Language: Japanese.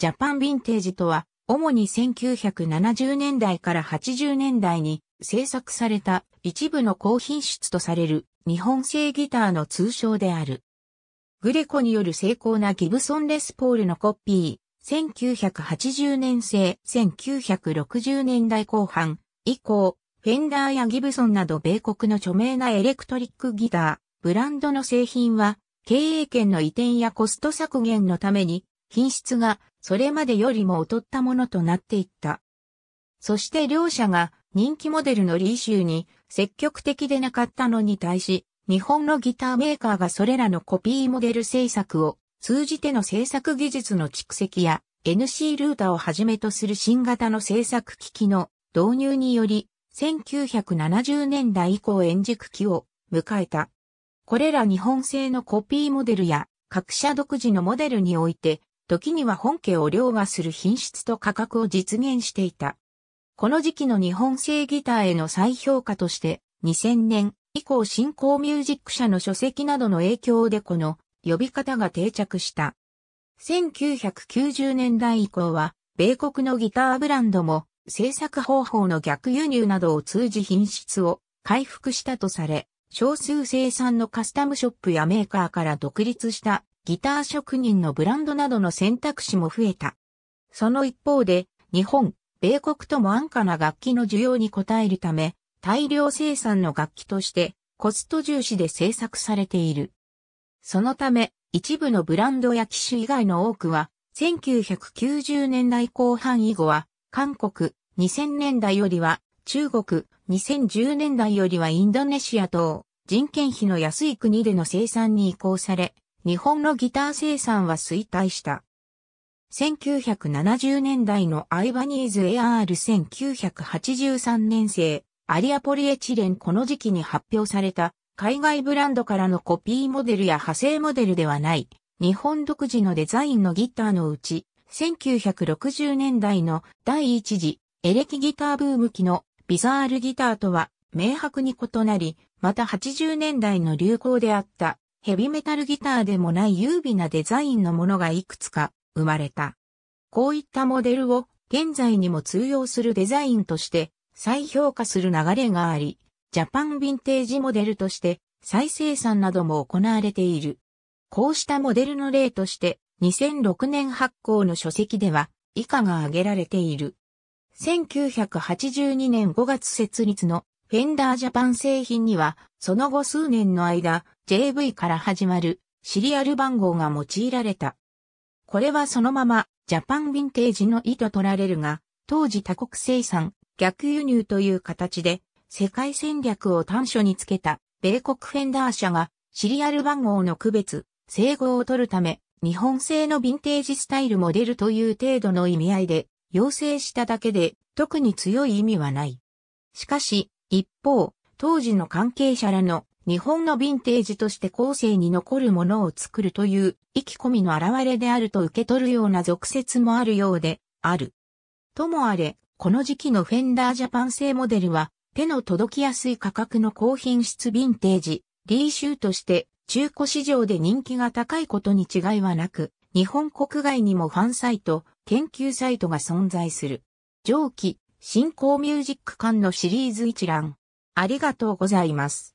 ジャパンヴィンテージとは、主に1970年代から80年代に制作された一部の高品質とされる日本製ギターの通称である。グレコによる精巧なギブソンレスポールのコピー、1980年製、1960年代後半以降、フェンダーやギブソンなど米国の著名なエレクトリックギター、ブランドの製品は、経営権の移転やコスト削減のために品質がそれまでよりも劣ったものとなっていった。そして両社が人気モデルのリーシューに積極的でなかったのに対し、日本のギターメーカーがそれらのコピーモデル制作を通じての制作技術の蓄積や NC ルータをはじめとする新型の制作機器の導入により、1970年代以降円熟期を迎えた。これら日本製のコピーモデルや各社独自のモデルにおいて時には本家を凌駕する品質と価格を実現していた。この時期の日本製ギターへの再評価として、2000年以降新興ミュージック社の書籍などの影響でこの呼び方が定着した。1990年代以降は、米国のギターブランドも、制作方法の逆輸入などを通じ品質を回復したとされ、少数生産のカスタムショップやメーカーから独立したギター職人のブランドなどの選択肢も増えた。その一方で、日本、米国とも安価な楽器の需要に応えるため、大量生産の楽器としてコスト重視で制作されている。そのため、一部のブランドや機種以外の多くは、1990年代後半以後は、韓国、2000年代よりは、中国、2010年代よりはインドネシア等、人件費の安い国での生産に移行され、日本のギター生産は衰退した。1970年代のアイバニーズ AR1983 年生、アリアポリエチレンこの時期に発表された、海外ブランドからのコピーモデルや派生モデルではない、日本独自のデザインのギターのうち、1960年代の第一次エレキギターブーム期のビザールギターとは明白に異なり、また80年代の流行であったヘビメタルギターでもない優美なデザインのものがいくつか生まれた。こういったモデルを現在にも通用するデザインとして再評価する流れがあり、ジャパンヴィンテージモデルとして再生産なども行われている。こうしたモデルの例として2006年発行の書籍では以下が挙げられている。1982年5月設立のフェンダージャパン製品にはその後数年の間 JV から始まるシリアル番号が用いられた。これはそのままジャパンヴィンテージの意と取られるが、当時多国生産、逆輸入という形で世界戦略を短所につけた米国フェンダー社がシリアル番号の区別、整合を取るため日本製のヴィンテージスタイルモデルという程度の意味合いで要請しただけで特に強い意味はない。しかし、一方、当時の関係者らの日本のヴィンテージとして後世に残るものを作るという意気込みの表れであると受け取るような俗説もあるようである。ともあれ、この時期のフェンダージャパン製モデルは手の届きやすい価格の高品質ヴィンテージ、リーシューとして中古市場で人気が高いことに違いはなく、日本国外にもファンサイト、研究サイトが存在する。上記、新興ミュージック館のシリーズ一覧。ありがとうございます。